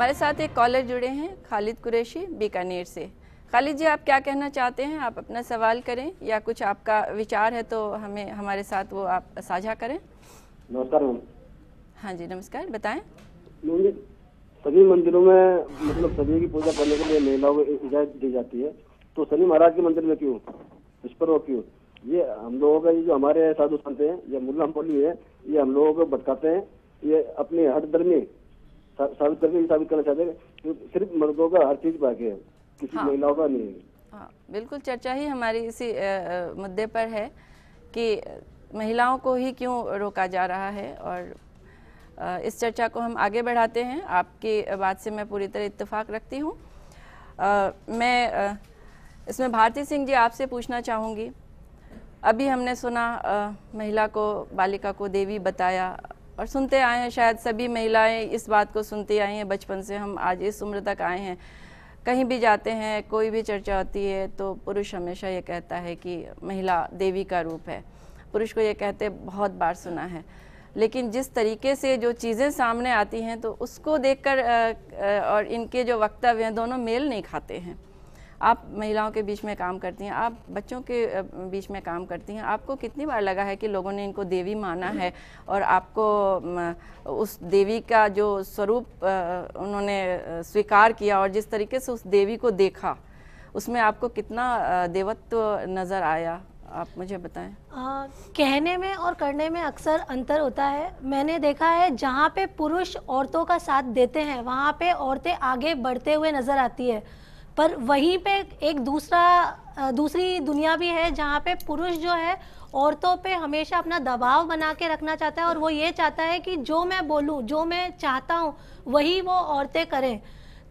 हमारे साथ एक कॉलर जुड़े हैं खालिद कुरैशी बीकानेर से खालिद जी आप क्या कहना चाहते हैं आप अपना सवाल करें या कुछ आपका विचार है तो हमें हमारे साथ वो आप साझा करें नमस्कार मैम हाँ जी नमस्कार बताएं सभी मंदिरों में मतलब सभी की पूजा करने के लिए महिलाओं को इजाजत दी जाती है तो शनि महाराज के मंदिर में क्यों इस पर वो क्यों ये हम लोगों का ये जो हमारे साधु संत हैं या मुल्ला है ये हम लोगों को भटकाते हैं ये अपने हर धर्मी साबित करके ये साबित करना चाहते हैं सिर्फ मर्दों का हर चीज बाकी है किसी हाँ। महिलाओं का नहीं हाँ बिल्कुल चर्चा ही हमारी इसी मुद्दे पर है कि महिलाओं को ही क्यों रोका जा रहा है और इस चर्चा को हम आगे बढ़ाते हैं आपकी बात से मैं पूरी तरह इत्तेफाक रखती हूँ मैं इसमें भारती सिंह जी आपसे पूछना चाहूँगी अभी हमने सुना आ, महिला को बालिका को देवी बताया और सुनते आए हैं शायद सभी महिलाएं इस बात को सुनती आई हैं बचपन से हम आज इस उम्र तक आए हैं कहीं भी जाते हैं कोई भी चर्चा होती है तो पुरुष हमेशा ये कहता है कि महिला देवी का रूप है पुरुष को ये कहते बहुत बार सुना है लेकिन जिस तरीके से जो चीज़ें सामने आती हैं तो उसको देखकर और इनके जो वक्तव्य हैं दोनों मेल नहीं खाते हैं आप महिलाओं के बीच में काम करती हैं आप बच्चों के बीच में काम करती हैं आपको कितनी बार लगा है कि लोगों ने इनको देवी माना है और आपको उस देवी का जो स्वरूप उन्होंने स्वीकार किया और जिस तरीके से उस देवी को देखा उसमें आपको कितना देवत्व नज़र आया आप मुझे बताएं आ, कहने में और करने में अक्सर अंतर होता है मैंने देखा है जहाँ पे पुरुष औरतों का साथ देते हैं वहाँ पे औरतें आगे बढ़ते हुए नज़र आती है पर वहीं पे एक दूसरा दूसरी दुनिया भी है जहाँ पे पुरुष जो है औरतों पे हमेशा अपना दबाव बना के रखना चाहता है और वो ये चाहता है कि जो मैं बोलूँ जो मैं चाहता हूँ वही वो औरतें करें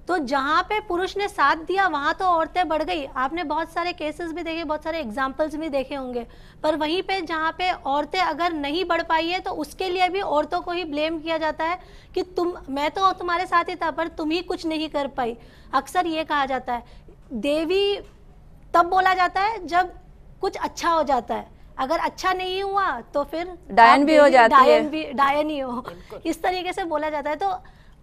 तो जहाँ पे पुरुष ने साथ दिया वहाँ तो औरतें बढ़ गई आपने बहुत सारे केसेस भी देखे बहुत सारे एग्जाम्पल्स भी देखे होंगे पर वहीं पे जहाँ पे औरतें अगर नहीं बढ़ पाई है तो उसके लिए भी औरतों को ही ब्लेम किया जाता है कि तुम मैं तो तुम्हारे साथ ही था पर तुम ही कुछ नहीं कर पाई अक्सर ये कहा जाता है देवी तब बोला जाता है जब कुछ अच्छा हो जाता है अगर अच्छा नहीं हुआ तो फिर डायन भी हो जाता है डायन भी डायन ही हो इस तरीके से बोला जाता है तो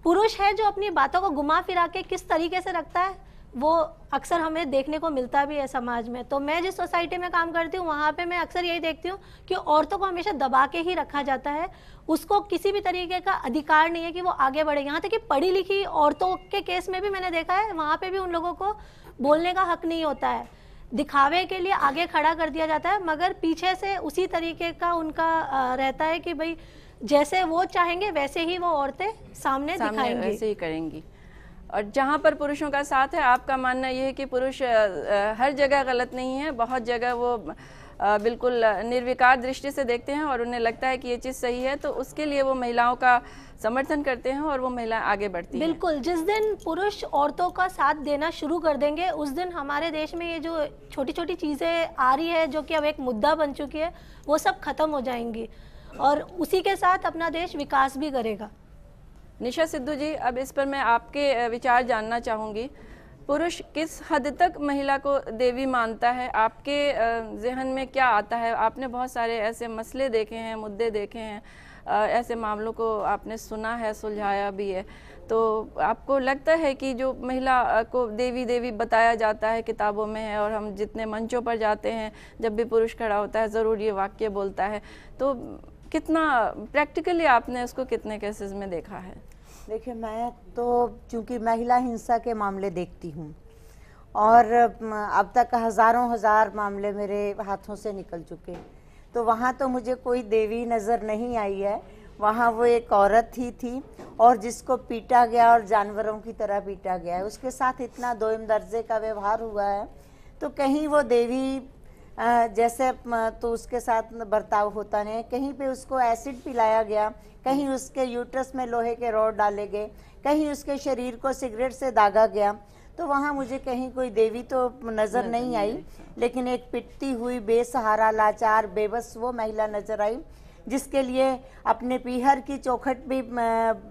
पुरुष है जो अपनी बातों को घुमा फिरा के किस तरीके से रखता है वो अक्सर हमें देखने को मिलता भी है समाज में तो मैं जिस सोसाइटी में काम करती हूँ वहाँ पे मैं अक्सर यही देखती हूँ कि औरतों को हमेशा दबा के ही रखा जाता है उसको किसी भी तरीके का अधिकार नहीं है कि वो आगे बढ़े यहाँ तक कि पढ़ी लिखी औरतों के केस में भी मैंने देखा है वहाँ पर भी उन लोगों को बोलने का हक नहीं होता है दिखावे के लिए आगे खड़ा कर दिया जाता है मगर पीछे से उसी तरीके का उनका रहता है कि भाई जैसे वो चाहेंगे वैसे ही वो औरतें सामने, सामने दिखाएंगी वैसे ही करेंगी और जहाँ पर पुरुषों का साथ है आपका मानना यह है कि पुरुष हर जगह गलत नहीं है बहुत जगह वो बिल्कुल निर्विकार दृष्टि से देखते हैं और उन्हें लगता है कि ये चीज़ सही है तो उसके लिए वो महिलाओं का समर्थन करते हैं और वो महिला आगे बढ़ती बिल्कुल है। जिस दिन पुरुष औरतों का साथ देना शुरू कर देंगे उस दिन हमारे देश में ये जो छोटी छोटी चीज़ें आ रही है जो कि अब एक मुद्दा बन चुकी है वो सब खत्म हो जाएंगी और उसी के साथ अपना देश विकास भी करेगा निशा सिद्धू जी अब इस पर मैं आपके विचार जानना चाहूँगी पुरुष किस हद तक महिला को देवी मानता है आपके जहन में क्या आता है आपने बहुत सारे ऐसे मसले देखे हैं मुद्दे देखे हैं ऐसे मामलों को आपने सुना है सुलझाया भी है तो आपको लगता है कि जो महिला को देवी देवी बताया जाता है किताबों में है और हम जितने मंचों पर जाते हैं जब भी पुरुष खड़ा होता है ज़रूर ये वाक्य बोलता है तो कितना प्रैक्टिकली आपने इसको कितने केसेस में देखा है देखिए मैं तो चूँकि महिला हिंसा के मामले देखती हूँ और अब तक हज़ारों हज़ार मामले मेरे हाथों से निकल चुके तो वहाँ तो मुझे कोई देवी नज़र नहीं आई है वहाँ वो एक औरत ही थी और जिसको पीटा गया और जानवरों की तरह पीटा गया है उसके साथ इतना दोम दर्जे का व्यवहार हुआ है तो कहीं वो देवी जैसे तो उसके साथ बर्ताव होता है कहीं पे उसको एसिड पिलाया गया कहीं उसके यूट्रस में लोहे के रॉड डाले गए कहीं उसके शरीर को सिगरेट से दागा गया तो वहाँ मुझे कहीं कोई देवी तो नज़र नहीं आई अच्छा। लेकिन एक पिटती हुई बेसहारा लाचार बेबस वो महिला नज़र आई जिसके लिए अपने पीहर की चौखट भी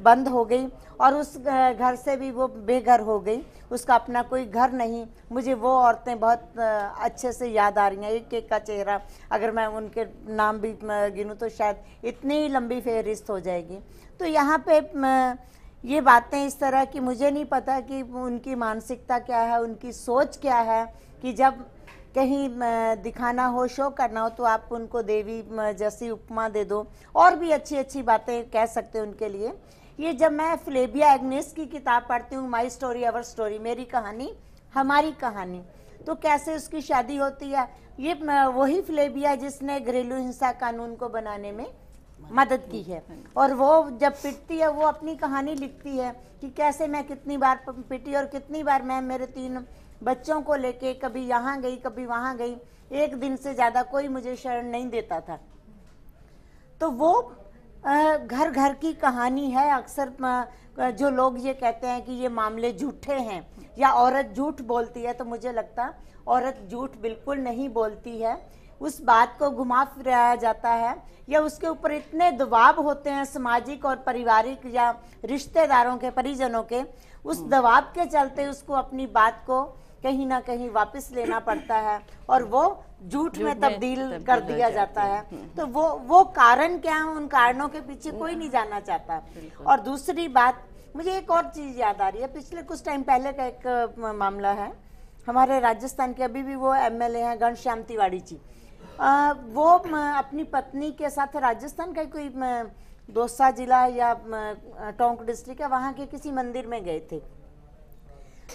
बंद हो गई और उस घर से भी वो बेघर हो गई उसका अपना कोई घर नहीं मुझे वो औरतें बहुत अच्छे से याद आ रही हैं एक एक का चेहरा अगर मैं उनके नाम भी गिनूँ तो शायद इतनी लंबी फहरिस्त हो जाएगी तो यहाँ पे ये बातें इस तरह कि मुझे नहीं पता कि उनकी मानसिकता क्या है उनकी सोच क्या है कि जब कहीं दिखाना हो शो करना हो तो आप उनको देवी जैसी उपमा दे दो और भी अच्छी अच्छी बातें कह सकते हैं उनके लिए ये जब मैं फ्लेबिया एग्नेस की किताब पढ़ती हूँ माई स्टोरी अवर स्टोरी मेरी कहानी हमारी कहानी तो कैसे उसकी शादी होती है ये वही फ्लेबिया जिसने घरेलू हिंसा कानून को बनाने में मदद की है और वो जब पिटती है वो अपनी कहानी लिखती है कि कैसे मैं कितनी बार पिटी और कितनी बार मैं मेरे तीन बच्चों को लेके कभी यहाँ गई कभी वहाँ गई एक दिन से ज़्यादा कोई मुझे शरण नहीं देता था तो वो घर घर की कहानी है अक्सर जो लोग ये कहते हैं कि ये मामले झूठे हैं या औरत झूठ बोलती है तो मुझे लगता औरत झूठ बिल्कुल नहीं बोलती है उस बात को घुमा फिराया जाता है या उसके ऊपर इतने दबाव होते हैं सामाजिक और पारिवारिक या रिश्तेदारों के परिजनों के उस हम्म। दबाव के चलते उसको अपनी बात को कहीं ना कहीं वापस लेना पड़ता है और वो झूठ में तब्दील कर दिया जाता है तो वो वो कारण क्या है उन कारणों के पीछे कोई हम्म। नहीं जाना चाहता और दूसरी बात मुझे एक और चीज़ याद आ रही है पिछले कुछ टाइम पहले का एक मामला है हमारे राजस्थान के अभी भी वो एमएलए हैं घनश्याम तिवाड़ी जी आ, वो अपनी पत्नी के साथ राजस्थान का कोई दोसा जिला या टोंक डिस्ट्रिक्ट है वहाँ के किसी मंदिर में गए थे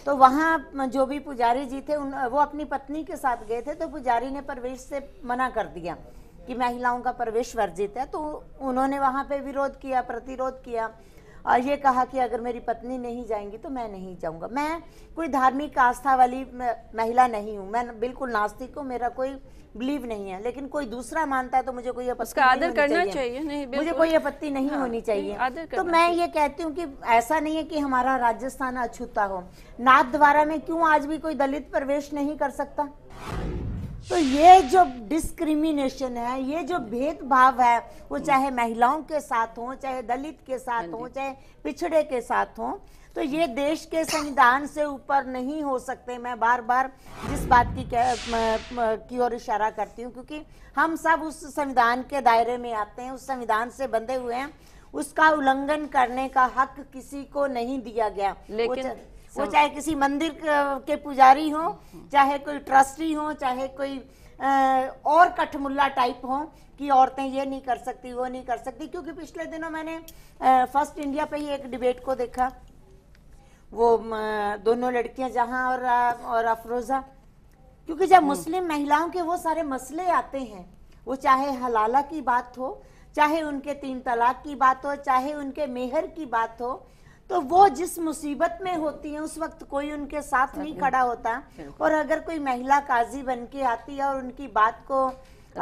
तो वहाँ जो भी पुजारी जी थे उन वो अपनी पत्नी के साथ गए थे तो पुजारी ने प्रवेश से मना कर दिया कि महिलाओं का प्रवेश वर्जित है तो उन्होंने वहाँ पे विरोध किया प्रतिरोध किया और ये कहा कि अगर मेरी पत्नी नहीं जाएंगी तो मैं नहीं जाऊँगा मैं कोई धार्मिक आस्था वाली महिला नहीं हूँ मैं बिल्कुल नास्तिक हूँ मेरा कोई बिलीव नहीं है लेकिन कोई दूसरा मानता है तो मुझे कोई आपत्ति आदर करना चाहिए, चाहिए नहीं मुझे कोई आपत्ति नहीं हाँ, होनी चाहिए नहीं, तो मैं ये कहती हूँ कि ऐसा नहीं है कि हमारा राजस्थान अछूता हो नाथ द्वारा में क्यों आज भी कोई दलित प्रवेश नहीं कर सकता तो ये जो डिस्क्रिमिनेशन है ये जो भेदभाव है वो हम्म। चाहे महिलाओं के साथ हो चाहे दलित के साथ हाँ हो चाहे पिछड़े के साथ हो तो ये देश के संविधान से ऊपर नहीं हो सकते मैं बार बार जिस बात की कह, की ओर इशारा करती हूँ क्योंकि हम सब उस संविधान के दायरे में आते हैं उस संविधान से बंधे हुए हैं उसका उल्लंघन करने का हक किसी को नहीं दिया गया लेकिन वो चाहे किसी मंदिर के पुजारी हो चाहे कोई ट्रस्टी हो चाहे कोई और कठमुल्ला टाइप हो कि औरतें ये नहीं कर सकती वो नहीं कर सकती क्योंकि पिछले दिनों मैंने फर्स्ट इंडिया पे ही एक डिबेट को देखा वो दोनों लड़कियां जहां और और अफरोज़ा क्योंकि जब हम्म। मुस्लिम महिलाओं के वो सारे मसले आते हैं वो चाहे हलाला की बात हो चाहे उनके तीन तलाक की बात हो चाहे उनके मेहर की बात हो तो वो जिस मुसीबत में होती है उस वक्त कोई उनके साथ नहीं खड़ा होता और अगर कोई महिला काजी बन के आती है और उनकी बात को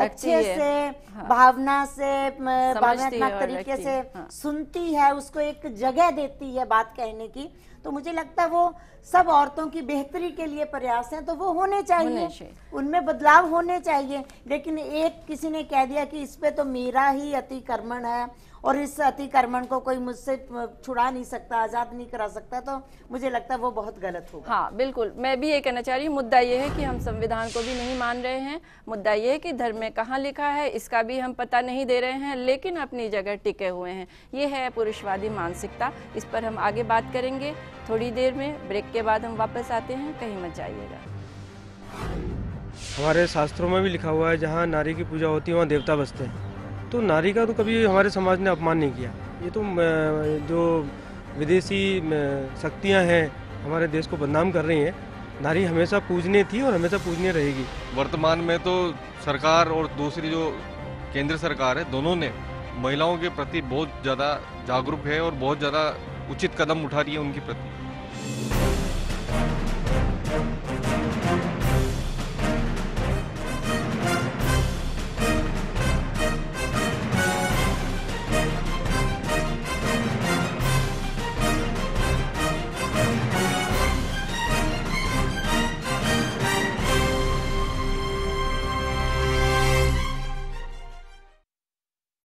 अच्छे से हाँ। भावना से भावनात्मक तरीके से हाँ। सुनती है उसको एक जगह देती है बात कहने की तो मुझे लगता है वो सब औरतों की बेहतरी के लिए प्रयास हैं तो वो होने चाहिए, उनमें बदलाव होने चाहिए लेकिन एक किसी ने कह दिया कि इस पे तो मेरा ही अतिक्रमण है और इस अतिक्रमण को कोई मुझसे छुड़ा नहीं सकता आज़ाद नहीं करा सकता तो मुझे लगता है वो बहुत गलत होगा हाँ बिल्कुल मैं भी ये कहना चाह रही हूँ मुद्दा ये है कि हम संविधान को भी नहीं मान रहे हैं मुद्दा ये है कि धर्म में कहाँ लिखा है इसका भी हम पता नहीं दे रहे हैं लेकिन अपनी जगह टिके हुए हैं ये है पुरुषवादी मानसिकता इस पर हम आगे बात करेंगे थोड़ी देर में ब्रेक के बाद हम वापस आते हैं कहीं मत जाइएगा हमारे शास्त्रों में भी लिखा हुआ है जहाँ नारी की पूजा होती है वहाँ देवता बसते हैं तो नारी का तो कभी हमारे समाज ने अपमान नहीं किया ये तो जो विदेशी शक्तियाँ हैं हमारे देश को बदनाम कर रही हैं नारी हमेशा पूजने थी और हमेशा पूजने रहेगी वर्तमान में तो सरकार और दूसरी जो केंद्र सरकार है दोनों ने महिलाओं के प्रति बहुत ज़्यादा जागरूक है और बहुत ज़्यादा उचित कदम उठा रही है उनके प्रति